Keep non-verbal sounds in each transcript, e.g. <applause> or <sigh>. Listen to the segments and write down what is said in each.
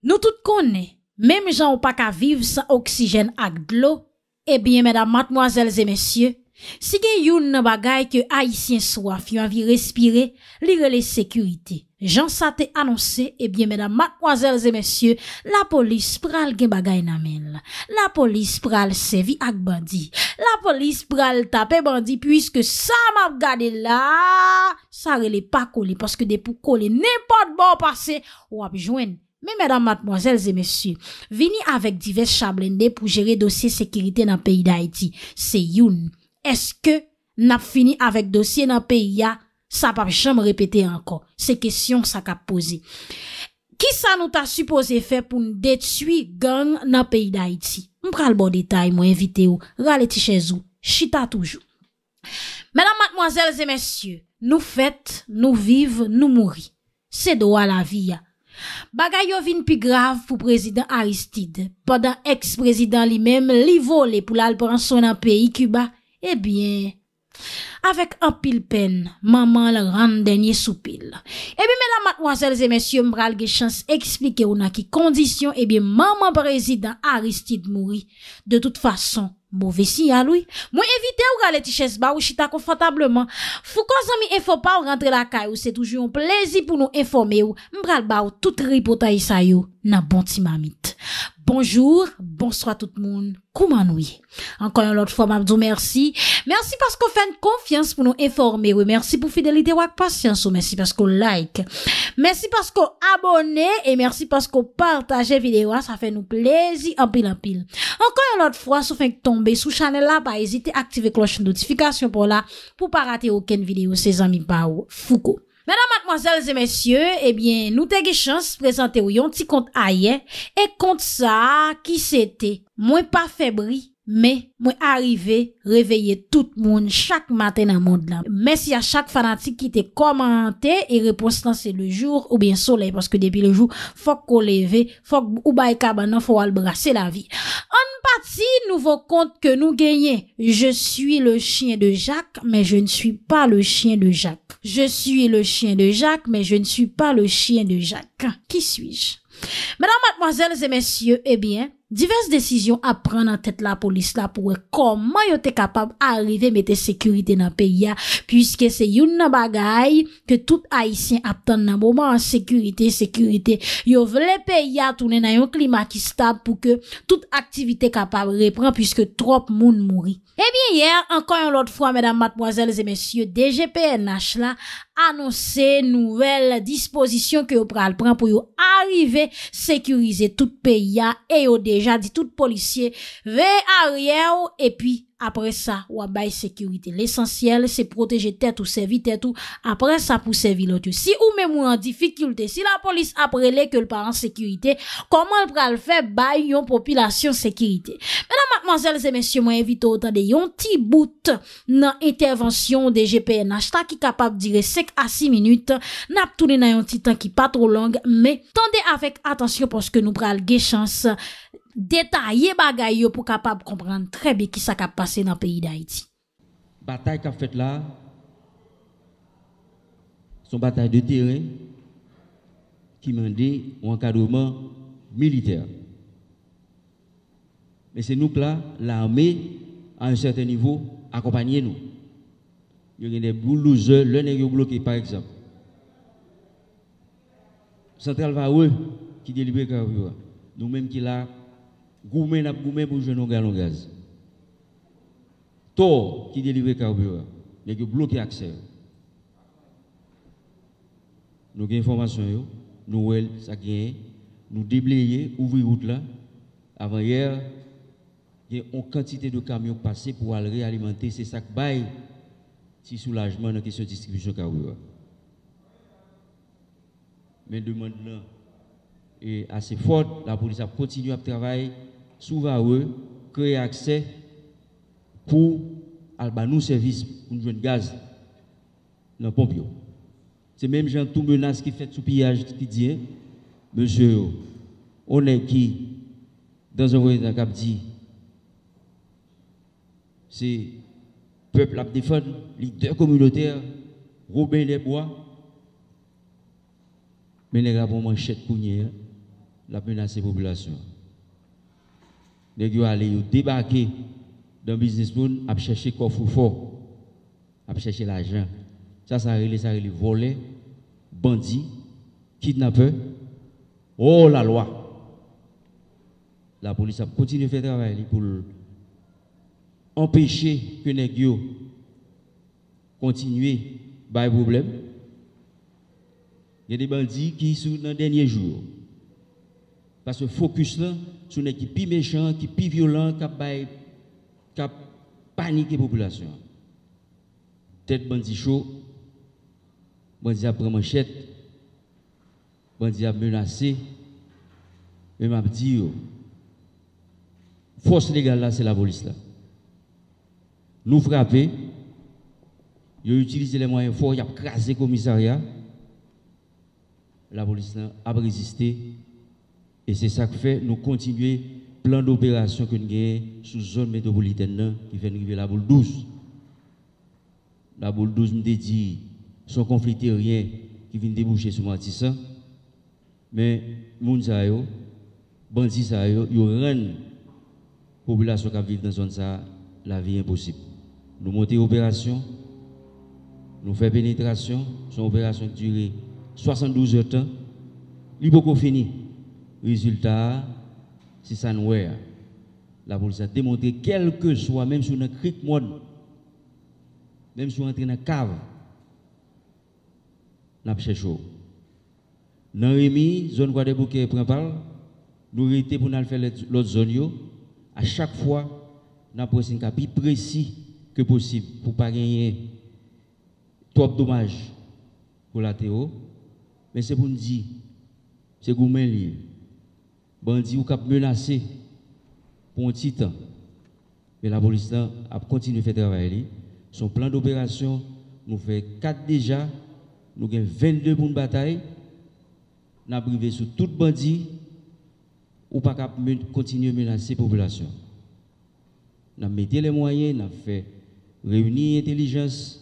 Nou tout konè, mèm jan ou pa ka vive sa oksijen ak glo, ebyen mèdam matmwazèl zè mèsyè, si gen youn nan bagay ke a yisien swaf yon vi respire, li rele sekyurite. Jan sa te anonsè, ebyen mèdam matmwazèl zè mèsyè, la polis pral gen bagay nan men la. La polis pral sevi ak bandi. La polis pral tape bandi, pwiske sa ma vgade la, sa rele pa kole, paske depou kole, nepot bon pase wapjwen. Me mèdam matmoazèl zè mèsyon, vini avèk divers chablende pou jere dosye sekirite nan peyi d'Haïti. Se youn, eske nap fini avèk dosye nan peyi ya, sa papi chanm repete ankon. Se kesyon sa kap pose. Ki sa nou ta suppose fè pou nou detui gang nan peyi d'Haïti? Mpral bon detay mwen invite ou, raleti chèz ou, chita toujou. Mèdam matmoazèl zè mèsyon, nou fèt, nou viv, nou mouri. Se do a la vi ya. Bagay yo vin pi grav pou prezident Aristide, padan eks prezident li mem li vole pou lal pran son an peyi Kuba, ebyen, eh avèk an pil pen, maman l rande nye sou pil. Ebyen, mè la matwazèl zè mèsyou mbral ge chans eksplike ou na ki kondisyon, ebyen, eh maman prezident Aristide mouri, de tout fason. Mwen evite ou gale ti ches ba ou chita konfantableman Fou kon zan mi enfo pa ou rentre la kay ou Se toujou yon plezi pou nou enfome ou Mbral ba ou tout ripota yisa yo Nan bonti mamit Bonjour, bonsoi tout moun Kouman ou Ankon yon lot fwa mabdou, mersi Mersi paskou fen konfians pou nou enfome ou Mersi pou fidelite wak pasyans ou Mersi paskou like Mersi pasko abone, e mersi pasko partaje videwa, ah, sa fe nou plezi apil-apil. Ankon yon lot fwa, sou feng tombe sou chanel la, ba ezite aktive kloche notifikasyon pou la, pou pa rate yon ken videyo se zanmi pa ou fuko. Mèdam akmwazèl zè mèsyè, eh nou te ge chans prezante yon ti kont ayen, e kont sa ki se te mwen pa febri. Men, mwen arive, reveye tout moun, chak maten nan moun dlan. Men si a chak fanatik ki te komante, e repons lanse le jour ou bien soley. Paske depi le jour, fok kou leve, fok ou baye kaban nan, fok wale brase la vi. An pati, nou vok kont ke nou genye. Je suis le chien de Jacques, men je ne suis pas le chien de Jacques. Je suis le chien de Jacques, men je ne suis pas le chien de Jacques. Ki suis-je? Menan, mademoiselles et messieurs, e bien... Diverse desisyon a pren nan tèt la polis la pouè Koman yo te kapab a arrive mette sekurite nan peya Pwiske se yon nan bagay Ke tout aisyen atan nan mouman an sekurite Sekurite yo vle peya Tounen nan yon klima ki stab pou ke Tout aktivite kapab repren Pwiske trop moun mouri Ebyen yer, ankon yon lot fwa Mesdames, mademoiselles et messieurs DGPNH la Anonse nouvel disposisyon Ke yo pral pren pou yo arrive Sekurize tout peya Eyo de déjà dit tout policier, à arrière et puis apre sa wap bay sekurite. L'esansyel se proteje tet ou sevi tet ou apre sa pou sevi loutu. Si ou men mwen an difikulte, si la polis apre le ke l'paren sekurite, koman l pral fe bay yon popilasyon sekurite. Menan matmanzel zemensyo mwen evito otan de yon ti bout nan intervensyon de GPNH, ta ki kapab dire sek a 6 minut, nap toune nan yon ti tan ki patro long, me tende avek atansyon porske nou pral ge chans detaye bagay yo pou kapab kompran trebe ki sa kapas C'est dans le pays d'Haïti. Bataille qu'a faite là, c'est une bataille de terrain qui demandait un encadrement militaire. Mais c'est nous que là, l'armée, à un certain niveau, accompagnez nous. Il y a des bulldozers, l'un est bloqué par exemple. Central Vareux, qui délivre Nous-mêmes qui là, gourmet, n'a pour jouer nos gaz qui délivre carburant, mais qui bloque l'accès. Nous avons information, nous avons ça gagne, nous déblayer, ouvrir route là. Avant hier, il y a une quantité de camions passés pour aller réalimenter ces sacs bail, si soulagement dans la question de distribution carburant. Mais demande là est assez forte, la police a continué à travailler souvent à eux, créer accès pour Albanou service pour nous de gaz dans le C'est même gens tout menace qui fait sous pillage qui dit, monsieur, on est qui dans un voyage cap dit, c'est peuple à défendre, leader communautaire, Robin bois, mais les gars vont manchette pour la menace population. Les gars allaient débarquer dans le a à chercher coffre fort, a chercher l'argent. Ça, ça a ça volé, voler, bandit, kidnappeur. Oh la loi! La police a continué à faire travail pour empêcher que les gens continuent à avoir problèmes. Il y a des bandits qui sont dans les derniers jours. Parce que focus là, sur les qui plus méchants, qui plus violents, qui paniquer population. Tête bandit chaud, bandit a pris manchette, bandit a menacé, mais m'a dit, force légale là, c'est la police là. Nous frapper, ils ont les moyens forts, ils ont crasé le commissariat. La police là a résisté. Et c'est ça que fait, nous continuer plan d'opération que nous avons sous zone métropolitaine qui vient arriver la boule 12. La boule 12 nous dit son conflit rien, qui vient déboucher sur Matissa Mais moun sa yo, bandits sa yo, yo population qui vit dans zone ça la vie est impossible. Nous montons opération, nous faisons pénétration, son opération dure 72 heures de temps. Il beaucoup fini. Résultat, si ça nous est, la police a démontré, quel que soit, même si on a cric monde, même si on est dans cave, n'a pas cherché. Dans Rémi, zone de bouquet prend pas, nous été pour nous faire l'autre zone. À chaque fois, nous avons un cas plus précis que possible pour ne pas gagner trop de dommages théo. Mais c'est pour nous dire, c'est gourmand lié bandit ou cap menacé pour un petit temps. Mais la police a continué à faire travailler. Son plan d'opération nous fait 4 déjà. Nous avons 22 pour de bataille. Nous avons privé sur tout bandit ou pas cap continuer à menacer la population. Nous avons mis les moyens, nous avons fait réunir l'intelligence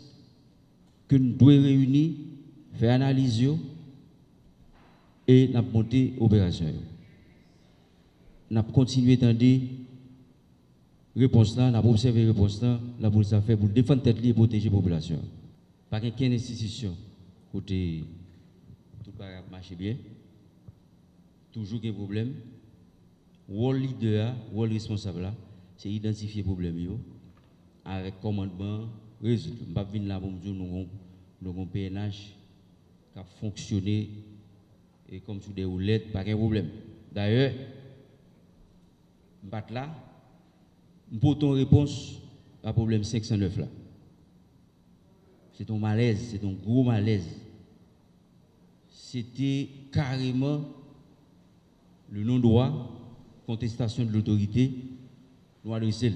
que nous devons réunir, faire analyser et nous avons monté l'opération n'a continué tendre réponse là, n'a observé réponse là, la pour ça fait pour défendre tête et protéger la population. Pas qu'une institution côté tout le marche bien. Toujours des problèmes. Rôle leader, rôle responsable là, c'est identifier problème yo avec commandement résoudre. Je vais venir là pour me dire nous avons un PNH qui a fonctionné et comme sur des roulettes, pas qu'un problème. D'ailleurs, bat là, pour ton réponse à problème 509 là. C'est ton malaise, c'est ton gros malaise. C'était carrément le non-droit, contestation de l'autorité, loi de sel.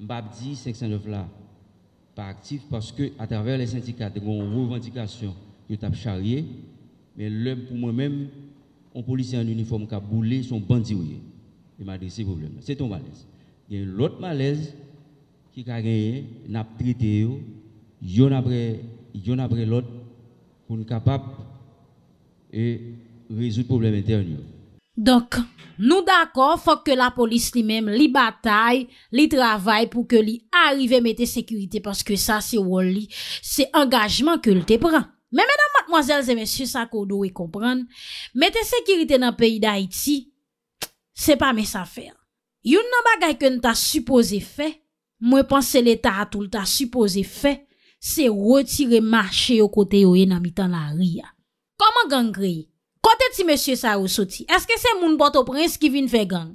Mbabdi 509 là, pas actif parce que à travers les syndicats, il y a revendication que t'as mais l'homme pour moi-même, un policier en uniforme qui a boulé son bandit. E madri si probleme. Se ton malez. Gen lot malez ki kageye nap trite yo. Yon apre lot pou nou kapap e rezout probleme intern yo. Dok nou d'akon fok ke la polis li menm li batay, li travay pou ke li arive mette sekurite paske sa se wol li se engajman ke lte pran. Men menan matmoazel zemesye sa kou do we kompran. Mette sekurite nan peyi d'Aiti Se pa mes afer. Yon nan bagay kwen ta suppose fe, mwen panse le ta atoul ta suppose fe, se retire mache yo kote yo ye nan mitan la ria. Koman gangre? Kote ti monsye sa yo soti? Eske se moun bote o prens ki vin fe gang?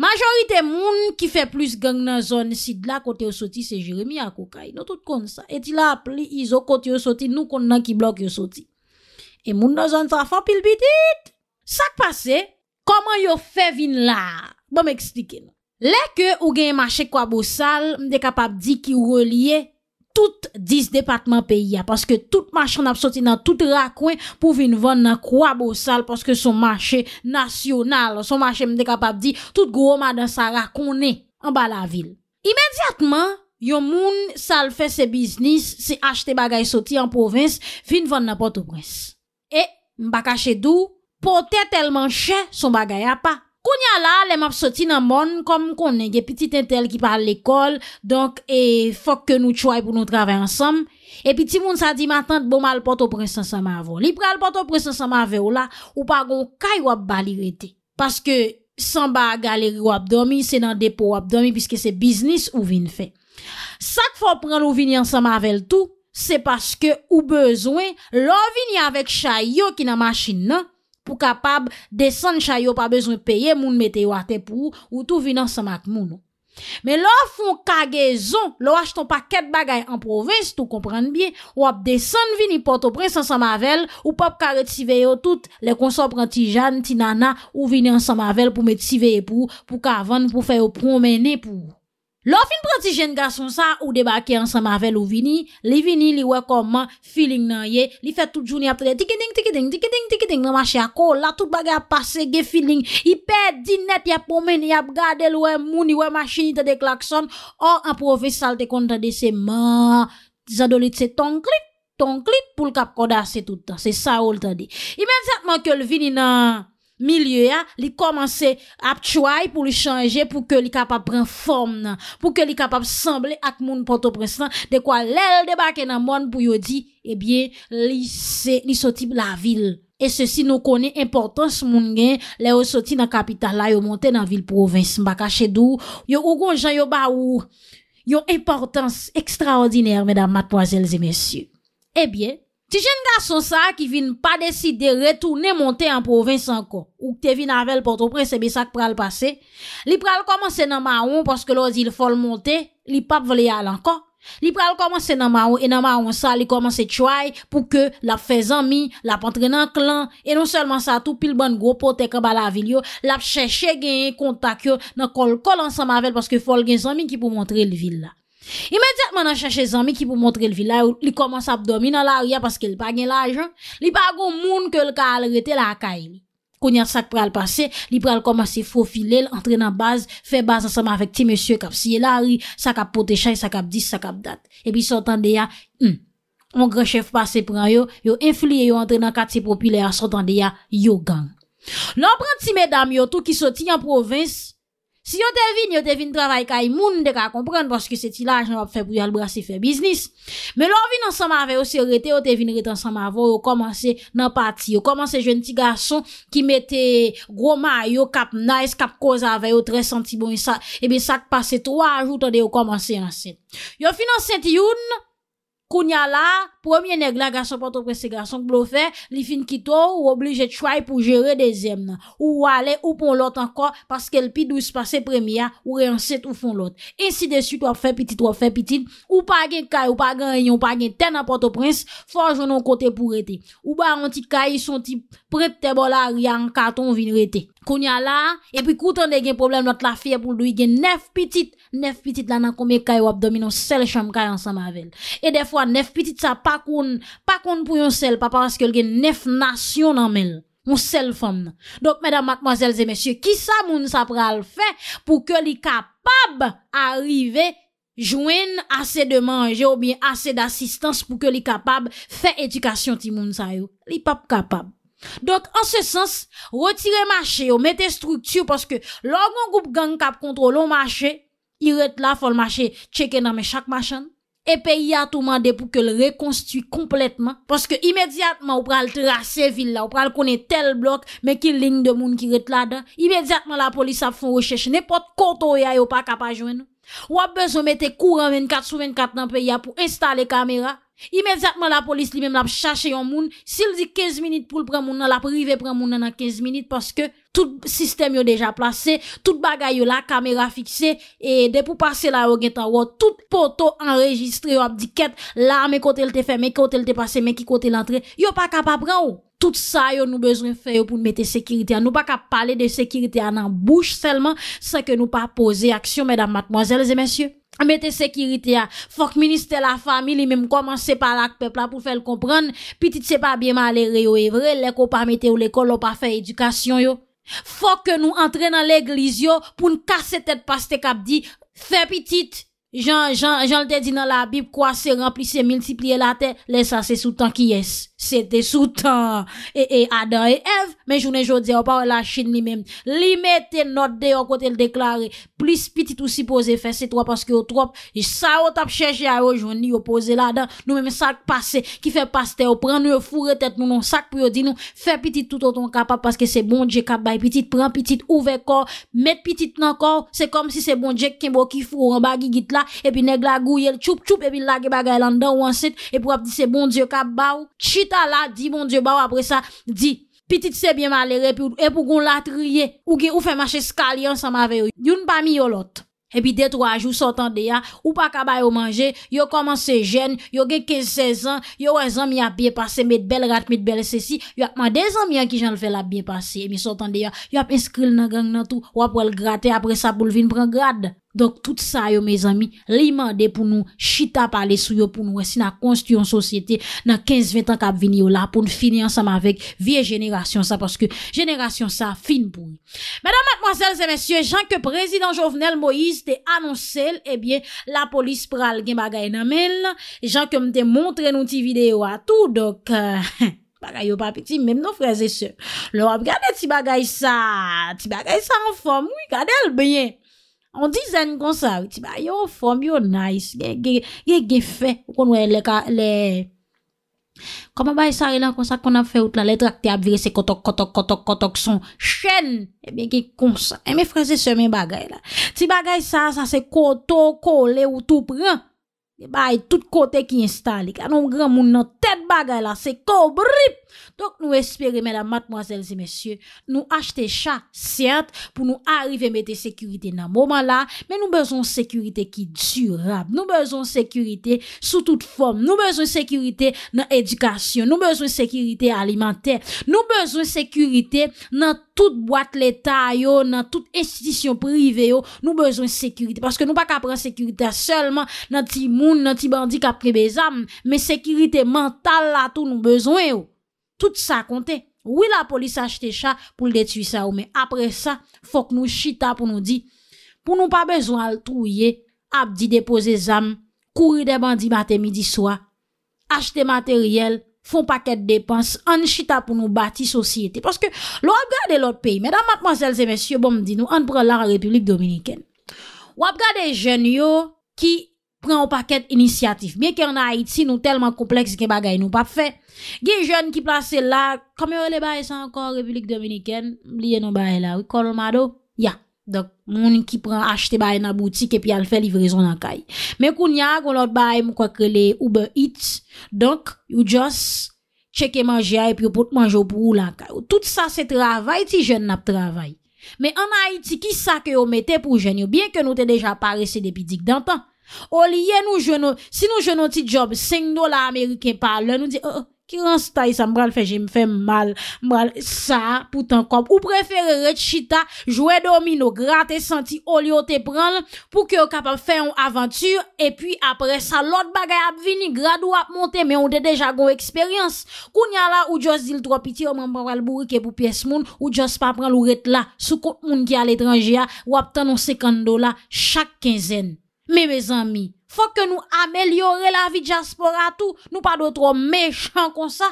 Majorite moun ki fe plus gang nan zon si de la kote yo soti se Jeremia Koukai. Non tout kon sa. Eti la ap li izo kote yo soti nou kon nan ki blok yo soti. E moun nan zon trafan pil bitit. Sak pase? Koman yo fe vin la? Bo m eksplike nou. Lè ke ou gen yon machè kwa bo sal, m de kapap di ki ou relye tout dis departman peyi ya. Paske tout machè nan ap soti nan tout rakwen pou vin vann nan kwa bo sal paske son machè nasyonal. Son machè m de kapap di tout gwo man nan sa rakwen e an ba la vil. Imediatman, yo moun sal fe se biznis se achte bagay soti an provins vin vann nan Port-au-Prince. E, m bakache dou, potè telman chè, son bagay ap pa. Koun ya la, le map soti nan mon, kom konen ge, piti tentel ki pa l'ekol, donk, e fok ke nou chway pou nou trave ansam. E pi ti moun sa di matan, bom al poto prensan sa ma avon. Li pre al poto prensan sa ma avon la, ou pa goun kaj wap balirete. Paske, san ba galeri wap domi, se nan depo wap domi, piske se biznis ou vin fe. Sak fò pran ou vini ansam avel tou, se paske ou bezwen, lò vini avèk chay yo ki nan masjin nan, pou kapab desan chay yo pa bezon peye moun meteyo ate pou ou tou vin an samak moun. Men lo fon kagezon, lo wach ton paket bagay an provins tou kompran biye, wap desan vin ipoto prens an samavell ou pop kare tiveyo tout le konsopran ti jan, ti nana ou vin an samavell pou metiveye pou, pou kavon, pou feyo promene pou. Lo fin pratijen gason sa ou deba ki ansan mavel ou vini, li vini li wekoman filin nan ye, li fet tout jouni ap te de tikidink, tikidink, tikidink, tikidink nan mwashi akou, la tout baga ap pase ge filin, ipe din net yap omeni ap gade lwe mouni we mwashi ite de klakson, an aprove salte konta de seman, zadole tse ton klik, ton klik pou lkap kodase toutan, se sa oul ta de. Imen satman ke l vini nan... milieu a, hein. li commencé à try pour le changer pour que li capable prendre forme pour que li capable sembler ak moun Port-au-Prince de quoi l'aile débarquer dans monde pour yo dire eh bien li c'est li sorti la ville et ceci nous connaît importance moun gen les sorti dans capitale là yo monté dans ville province m'pa caché yon yo ou gon jan yo ba ou yo importance extraordinaire mesdames mademoiselles et messieurs eh bien Ti jen nga son sa ki vin pa desi de retou ne monte an pou vin san kon. Ou te vin anvel potro presebe sak pral pase. Li pral komanse nan ma ouan paske lo zil fol monte, li pap vle alankon. Li pral komanse nan ma ouan e nan ma ouan sa li komanse chway pou ke lap fe zanmi, lap antre nan klan. E non selman sa tou pil ban go po te kaba la vil yo, lap che che genye kontak yo nan kol kol an san ma vel paske fol gen zanmi ki pou montre li vil la. Imediat man an chache zami ki pou montre l vila ou li koman sa ap domina la aria paske l pa gnen la ajan Li pa goun moun ke l ka al rete la akay mi Konya sak pral pase, li pral koman se fofile l, antre nan baz, fe baz ansama avek ti monsye kap siye la ari Sa kap pote chay, sa kap dis, sa kap dat E pi sotan de ya, moun gran chef pase pran yo, yo inflye yo antre nan kat se popile a sotan de ya, yo gang Non pran ti medam yo tou ki soti yon provins Si yo te vin, yo te vin travay ka imoun, de ka kompren, pwoske se ti laj nou ap febri albrasi fe biznis. Me lò vin ansama ave yo se rete, yo te vin rete ansama avon, yo komanse nan pati, yo komanse jen ti gason ki mette gwo ma yo kap nais, kap koza ave yo tre senti bon yon sa, ebe sak pase 3 ajout an de yo komanse ansen. Yo finan senti yon, kounya la, Premye neg la gason Port-au-Prince se gason k blo fè, li fin kito ou oblije chway pou jere dezem nan. Ou wale ou pon lot anko paske el pi dwi se pase premia ou ren set ou fon lot. Ensi de syt wap fè pitit, wap fè pitit, ou pa gen kay, ou pa gen yon, ou pa gen ten a Port-au-Prince, fonjounon kote pou rete. Ou ba an ti kay, son ti pret tebo la, rian katon vin rete. Koun ya la, epi koutan de gen problem, not la fè pou lou gen nef pitit, nef pitit la nan kome kay wap domino, sel chanm kay ansan mavel. E defwa nef pit pakoun pou yon sel, paparanske yon gen nef nasyon nan men, moun sel fon. Dok, mèdam, matmazèlzè, mèsyè, ki sa moun sa pral fè pou ke li kapab arivé jwen asè de manje ou bie asè de asistans pou ke li kapab fè edukasyon ti moun sa yon. Li pap kapab. Dok, an se sens, retire machè yo, mette struktu paske logon goup gang kap kontro lon machè, yon et la fol machè cheke nan mè chak machèn. E peyi a tou mande pou ke l re konstuit kompletman. Poske imediatman ou pral trase vil la, ou pral konen tel blok, men ki l lign de moun ki ret la dan. Imediatman la polis ap fon recheche, nepot koto ya yo pa kapajwen. Ou ap bezon mette kouran 24 sou 24 nan peyi a pou instale kamera. Imediatman la polis li men ap chache yon moun, si l di 15 minit pou l pran moun nan, la prive pran moun nan an 15 minit poske... Tout sistèm yo deja plase, tout bagay yo la, kamera fikse, et de pou pase la yo geta yo, tout poteau enregistre yo ap diket, la me kote l te fe, me kote l te pase, me ki kote l entre, yo pa ka pa pran yo. Tout sa yo nou bezwen fe yo pou mète sekirite ya. Nou pa ka pale de sekirite ya nan bouche selman, sa ke nou pa pose aksyon, mèdam matmozèl, zè mèsyè. Mète sekirite ya. Fok ministè la fami, li mèm komanse pa la pepla pou fèl kompran, pi ti tse pa bieman lè reyo evre, lè ko pa mète yo lè kol, lè ko pa fè edukasyon yo. Fok ke nou antre nan l'eglizyo pou n kase tet paste kap di, fe pitit. jan, jan, jan lte di nan la bib kwa se remplise, multiplie la te le sa se sou tan ki yes se te sou tan e, e, adan e ev men jounen joudi ou pa ou la chid ni mem li me te not de ou kote l deklare plis pitit ou si pose fese to paske ou trop e sa ou tap chèche a ou jouni ou pose la dan nou men sak pase ki fe paste ou pren nou e fure tet nou non sak pou yo di nou fe pitit tout ou ton kapap paske se bon je kap bay pitit pren pitit ouve kor met pitit nan kor se kom si se bon je kembo ki fure ou bagi git la et puis nèg la gouye, choup choup, la lage bagay lan dan ou Et et wap di c'est bon dieu ka baou, chita la, dit bon dieu baou, après ça, dit, petite c'est bien malere, et pou gon latriye, ou gen ou fe mache skali ansam ave yo, une pa mi yo lot. Epi de jours jou sotan de ya, ou pas kaba yo manje, yo commencé jen, yo gen 15-16 ans, yo wè zanmi a bien passé met bel rat, met bel ceci, yo a de zanmi qui j'en fait la bien passé, mi sotan de ya, yo a inskril nan gang nan ou wap le grate après ça pour le vin pren grade. Dok tout sa yo, me zami, li mande pou nou, chita pale sou yo pou nou, wesi na konstiyon sosyete, nan 15-20 an kap vini yo la, pou nou fini ansam avek vie jeneration sa, paske jeneration sa fin pou nou. Madame, mademoiselles et messieurs, jan ke prezident Jovenel Moïse te anonsel, ebyen, eh la polis pral gen bagay namel, jan ke mte montre nou ti video atou, dok, euh, <laughs> bagay yo papiti, mem nou freze se. Lò, gade ti bagay sa, ti bagay sa an fom, moui, gade albyen, An dizen kon sa, ti ba yo fom, yo nais, ge ge fe, kon wè le ka, le... Koma bay e sa re lan kon sa kon a fe out la, le trakte ap vire se kotok, kotok, kotok, kotok, son chen, e ben ge kon sa. E me frase semen bagay la. Ti bagay sa, sa se koto, kole, ou tou pran. E bay e tout kote ki instan li, ka nou gran moun nan tet bagay la, se kobrip. Donk nou espere, mèdam, matmoazèl, zè mèsyè, nou achete chak, sèrt, pou nou arrive mète sekurite nan mouman la, mè nou bezon sekurite ki djurab, nou bezon sekurite sou tout fòm, nou bezon sekurite nan edukasyon, nou bezon sekurite alimentè, nou bezon sekurite nan tout boate l'Etat yo, nan tout estitisyon privé yo, nou bezon sekurite, paske nou pa kapran sekurite a sèlman, nan ti moun, nan ti bandi kapre bezam, mè sekurite mantal la tou nou bezon yo. Tout sa konten. Oui la polis achete cha pou l detui sa ou. Men apre sa, fok nou chita pou nou di. Pou nou pa bezon al trouye. Abdi depoze zam. Kouri deban di mate midi soa. Achete materyel. Fon paket depans. An chita pou nou bati sosyete. Paske l wap gade l ot peyi. Medan matman zelze mensyo bom di nou. An pran la republik dominiken. Wap gade jenyo ki... Pren ou paket inisiatif. Mye ke an a Iti nou telman kompleks ke bagay nou pap fe. Ge jen ki plase la, kamyon le baye san ankon, Republik Dominiken, liye nou baye la, wikon ou mado, ya. Dok, moun ki pran achte baye nan boutik epi an fe livrezon nan kay. Mye koun ya, goun lout baye mou kwa ke le Uber Eats, donk, you just cheke manje a epi yo pot manjo pou ou lan kay. Tout sa se travay ti jen nap travay. Mye an a Iti, ki sa ke yo mette pou jen yo, bien ke nou te deja parese depi dik dantan, O liye nou jweno, si nou jweno ti job, 5 do la Amerike pa alè, nou di, oh, ki ran staye sa mbral fe, jem fe mal, mbral, sa, poutan kop, ou preferere chita, jwè domino, grante, santi, o liyo te pral, pou ki o kapap fe yon aventur, e pi apre sa, lot bagay ap vini, gradu ap monte, men ou de deja gon eksperyans, kou nyal la, ou djos dil tropiti, ou mbral bouri ke pou piyes moun, ou djos pa pral ou ret la, sou kont moun ki al etranje ya, wap tan on sekando la, chak kinzen. Mè mè zami, fò ke nou amelyore la vide jasporatou, nou pa do tro mè chan kon sa.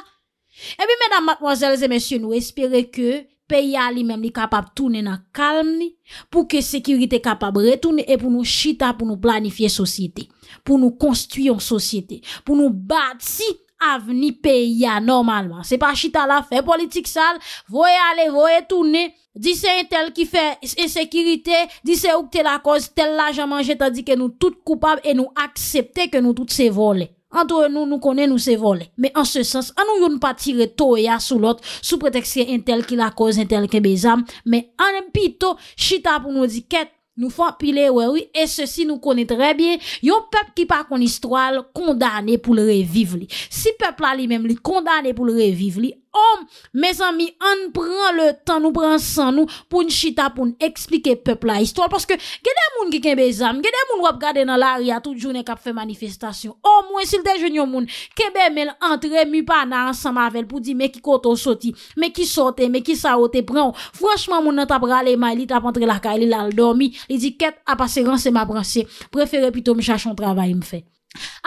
E bi mè dam matmozèlze mè sye nou espere ke peya li mèm li kapab toune nan kalm li, pou ke sekirite kapab retoune e pou nou chita pou nou planifiye sosyete, pou nou konstuyon sosyete, pou nou bat si. Avni pe ya normalman. Se pa chita la fe politik sal. Voye ale, voye toune. Disen tel ki fe esekirite. Disen ouk tel la koz tel la jamanje. Tadi ke nou tout koupab. E nou aksepte ke nou tout se vole. Antre nou nou kone nou se vole. Me an se sens. An nou yon pa tire to ya sou lot. Sou pretekse en tel ki la koz. En tel ki bezam. Me an pito. Chita pou nou di ket. Nou fwa pilè wè wè, e se si nou konè trè bie, yon pep ki pa konistwal kondanè pou lè reviv li. Si pep la li mèm li kondanè pou lè reviv li, Om, me zami, an pran le tan nou pran san nou pou n chita pou n eksplike pep la istwa. Paske gede moun ki ken be zami, gede moun wap gade nan la aria tout jounen kap fe manifestasyon. Om, mwen sil dejenyon moun, kebe men antre mi pa nan san mavel pou di me ki koto soti, me ki sote, me ki saote, pran. Fransman moun nan tap rale ma li tap antre la ka, li lal do mi, li di ket apase ranse ma pranse. Prefere pito mi chache yon travay mfe.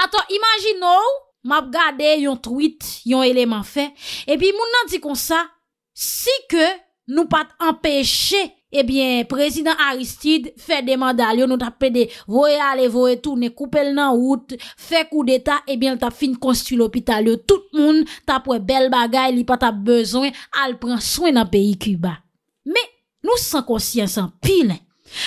Aton, imagino ou? map gade yon truit, yon eleman fe, epi moun nan di kon sa, si ke nou pat empeshe, epi prezident Aristide fe demanda liyo, nou tap pe de voye ale, voye toune, koupe l nan wout, fe kou deta, epi l tap fin konsti l opita liyo, tout moun tap we bel bagay, li pat ap bezon, al pran souen nan peyi Kuba. Me, nou san konsyen san pilen.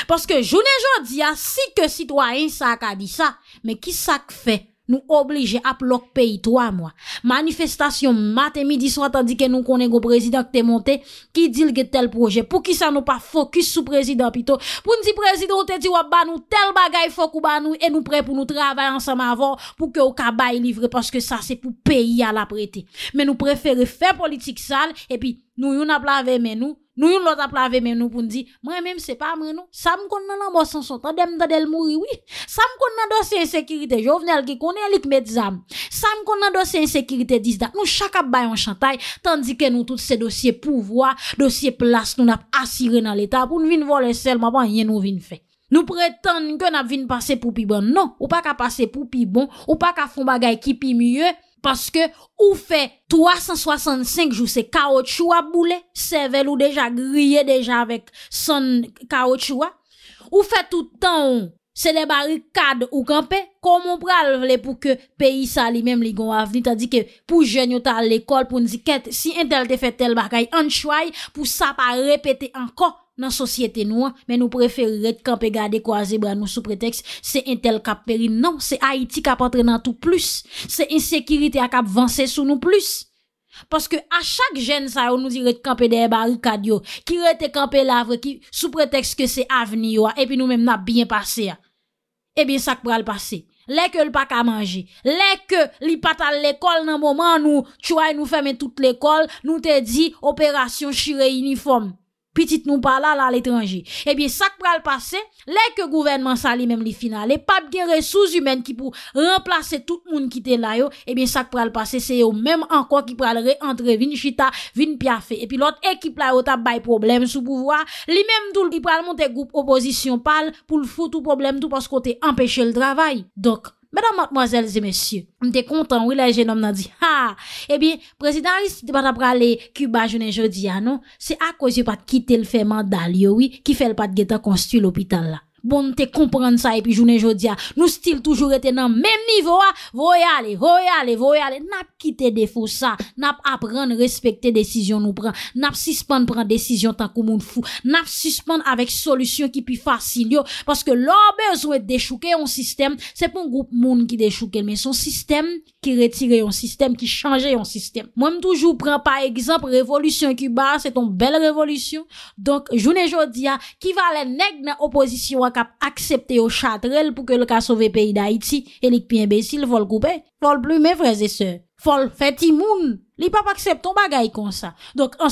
Paske jounen joun diya, si ke sitwany sa akadi sa, me ki sak fe? Nou oblige ap lok peyi 3 mwa. Manifestasyon mate midi so atan di ke nou konen go prezidant te monte, ki dil ge tel proje pou ki sa nou pa fokus sou prezidant pito. Poun di prezidant te di wap banou tel bagay fokou banou e nou pre pou nou travay ansam avon pou ke o kabay livre paske sa se pou peyi a la prete. Men nou prefere fe politik sal e pi... Nou yon ap lave menou, nou yon lot ap lave menou pou ndi, mwen mèm se pa mwen nou. Sam kon nan la mòsanson tan dem dadel mouri, oui. Sam kon nan dosi ensekirite, jow vnen al ki konen lik medzam. Sam kon nan dosi ensekirite dizda, nou chak ap bayan chantay, tandi ke nou tout se dosi pouvoi, dosi plas nou nap asire nan l'Etat pou nou vin vo le sel, mwen mwen yon nou vin fe. Nou pretende ke nou vin pase pou pi bon, non. Ou pa ka pase pou pi bon, ou pa ka fon bagay ki pi mye, Paske ou fe 365 jou se kao choua boule, se ve lou deja griye deja vek son kao choua. Ou fe toutan se le bari kad ou kampe, komon pral vle pou ke peyi sa li mem li gon avni. Tadi ke pou jenyo ta l'ekol pou nziket si entel te fe tel bakay an chouay pou sa pa repete ankon. nan sosyete nou an, men nou preferi ret kampe gade kwa zebra nou sou pretext, se entel kap peri nan, se Haiti kap entre nan tout plus, se insekirite ak ap vansesou nou plus, paske a chak jen sa yo nou di ret kampe de eba ou kadyo, ki rete kampe lavre, sou pretext ke se aveni yo an, epi nou menm nan bien pase ya, epi sa kbra l'pase, lek l'paka manje, lek li pata l'ekol nan moman nou, chwa yon nou feme tout l'ekol, nou te di operasyon chire uniforme, pitit nou pala la l'etranji. Ebyen, eh sak pral pase, leke gouvenman sa li mem li final, le pap gen re souz humen ki pou remplase tout moun ki te layo, ebyen, sak pral pase, se yo mem anko ki pral re entre vin chita, vin pyafe, epi lot e ki pral yo ta bay problem sou pouvoa, li mem dou li pral monte goup oposisyon pal pou l'foutou problem dou pasko te empèche l'dravay. Dok, Madame, mademoiselles et messieurs, m'te kontan wè la jenom nan di, ha, e bin, prezident, si te pat apra le kuban jounen jodi ya nou, se ak wòz yo pat kite l fè mandal yo wè, ki fè l pat geta konsti l opitan la. Bon te kompren sa e pi jounen jodia Nou stil toujou reten nan men nivou Voye ale, voye ale, voye ale Nap kite defou sa Nap apren respekte desisyon nou pran Nap sispande pran desisyon takou moun fou Nap sispande avek solusyon ki pi fasil yo Paske lor bezou e dechouke yon sistem Se pou moun ki dechouke Men son sistem ki retire yon sistem Ki chanje yon sistem Mwen toujou pran pa egzap Revolusyon kiba, se ton bel revolusyon Donk jounen jodia Ki valen neg nan oposisyon kap aksepte yo chatrel pou ke l ka sove peyi da iti enik piye besil vol koupe, vol plu me vreze se, vol feti moun. li pa pa aksepton bagay kon sa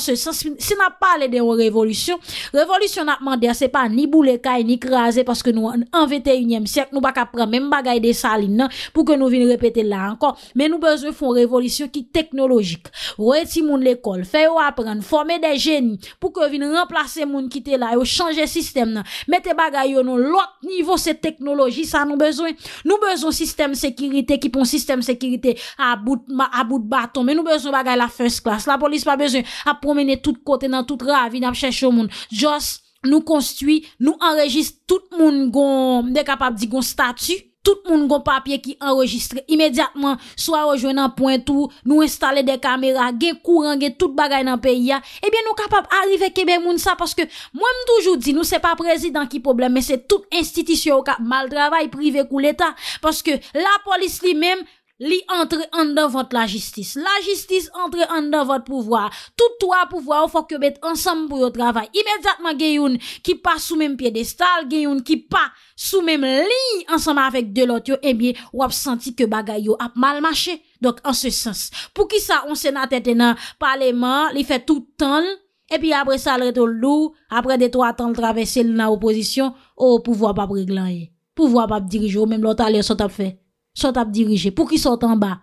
se nan pale de yon revolusyon revolusyon nan mande se pa ni boule kay ni kreaze paske nou an 21e sèk nou bak apren men bagay de salin nan pou ke nou vin repete la ankon men nou bezon fon revolusyon ki teknologik ou eti moun l'ekol fè ou apren formè de geni pou ke vin remplase moun ki te la ou chanje sistem nan mette bagay yo nou lot nivou se teknologi sa nou bezon nou bezon sistem sekirite ki pon sistem sekirite a bout baton men nou bezon La polis pa beze a promene tout kote nan tout ravi nan chèche ou moun. Jos nou konstuit, nou enregiste tout moun goun de kapap di goun statu, tout moun goun papye ki enregistre imediatman, swa rejo nan pointou, nou installe de kamera, gen kouran, gen tout bagay nan peyi ya. Ebyen nou kapap arrive kebe moun sa, paske mwen mdoujou di nou se pa prezident ki problem, men se tout institisyon ou ka mal travay, prive kou l'Etat. Paske la polis li mèm, Li antre an dan vat la jistis. La jistis antre an dan vat pouvwa. Toutoua pouvwa ou fok kebet ansam pou yo travay. Imedzatman genyoun ki pa sou menm piye destal, genyoun ki pa sou menm li ansam avèk de lot yo, ebye eh wap santi ke bagay yo ap malmache. Dok an se sens. Pou ki sa onse na tete nan paleman, li fè toutan, epi eh apre sa lretou lou, apre detou atan travese nan oposisyon, ou pouvo ap ap reglanye. Pouvo ap ap dirijo, mem lota li asot ap fè. Sot ap dirije pou ki sot an ba.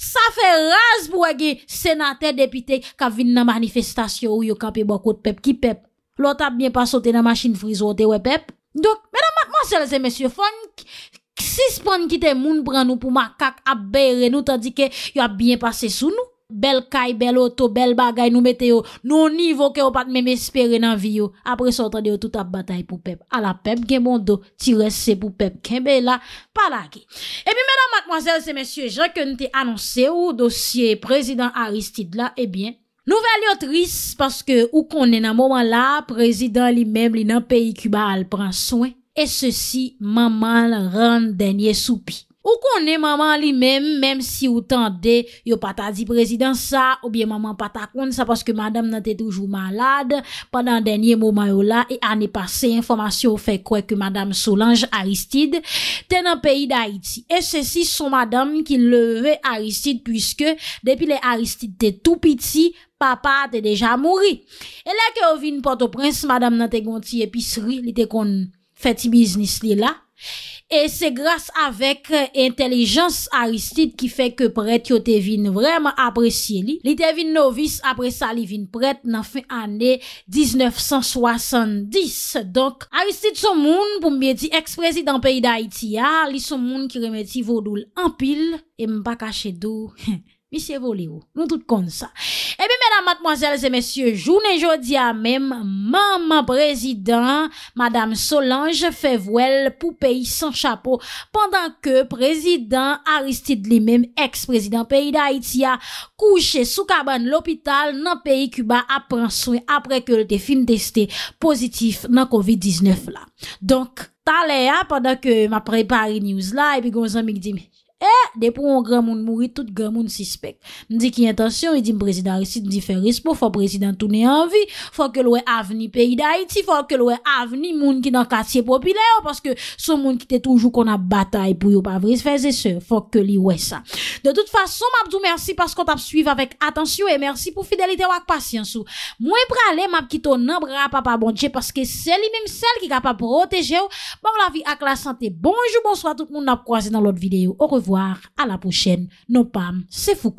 Sa fe raz pou wege senate depite ka vin nan manifestasyon ou yo kape bakot pep ki pep. Lo tap bien pa sote nan masjin frizote we pep. Dok, menan matman sel se mesye fon, ksis pon kite moun pran nou pou makak ap beye renou ta di ke yo ap bien pase sou nou. Bel kay, bel oto, bel bagay nou mete yo, nou nivou ke yo pat mè mè espere nan vi yo. Apre son tade yo tout ap batay pou pep. A la pep gen moun do, ti rese pou pep kembe la, pala ki. E pi menan, mademoiselles et messieurs, jè ke nou te annonse ou dosye prezident Aristide la, e bien, nou ve aliotris, paske ou konen nan mouman la, prezident li mèm li nan peyi kuba al pran souen, e se si manman rande denye soupi. Ou konè maman li mèm, mèm si ou tan de, yo pata di prezident sa, ou bie maman pata kont sa, paske madame nan te toujou malade, pandan denye mouman yo la, e ane pase, informasyon ou fe kwe ke madame Solange Aristide, ten an peyi da Haiti. E se si son madame ki leve Aristide, pwiske depi le Aristide te tou piti, papa te deja mouri. E la ke ou vin poto prins, madame nan te gonti episri, li te kon feti biznis li la, E se grase avek entelejans euh, Aristide ki feke pret yo Tevin vreman apresye li. Li Tevin Novis apresa li vin pret nan fin ane 1970. Donk Aristide sou moun pou mbi eti eks prezident peyi da ah, Itiya, li sou moun ki remeti vodoul anpil e mba kache dou. <laughs> Mise voli ou, nou tout kon sa. Ebi, eh mèdam matmoazel, zè mèsyou, jounen jodia mèm, maman prezident, madame Solange, fè vwel pou peyi san chapo, pandan ke prezident Aristide Limem, eks prezident peyi da Haiti a kouche soukaban l'opital nan peyi Cuba a pransou apre ke l'ote fin testè pozitif nan COVID-19 la. Donk, talè ya, pandan ke mè pre pari news la, epi goun zan mik di mè, Eh, de pou an gran moun mouri, tout gran moun sispek. Ndi ki yon tansyon, yon di m prezident risit, ndi fer rispo, fò prezident toune an vi, fò ke loue avni peyi da iti, fò ke loue avni moun ki nan katiye popile, ou paske sou moun ki te toujou kon ap batay pou yon pavris, feze se, fò ke li wè sa. De tout fason, mabzou, mersi pask kont ap suiv avèk, atansyon, e mersi pou fidelite wak pasyansou. Mwen pralè mabkito nan bra pa pa bondje, paske se li mèm sel ki ka pa proteje ou pou bon, la vi ak la sante. Bonjou à la prochaine. nos Pam, c'est Foucault.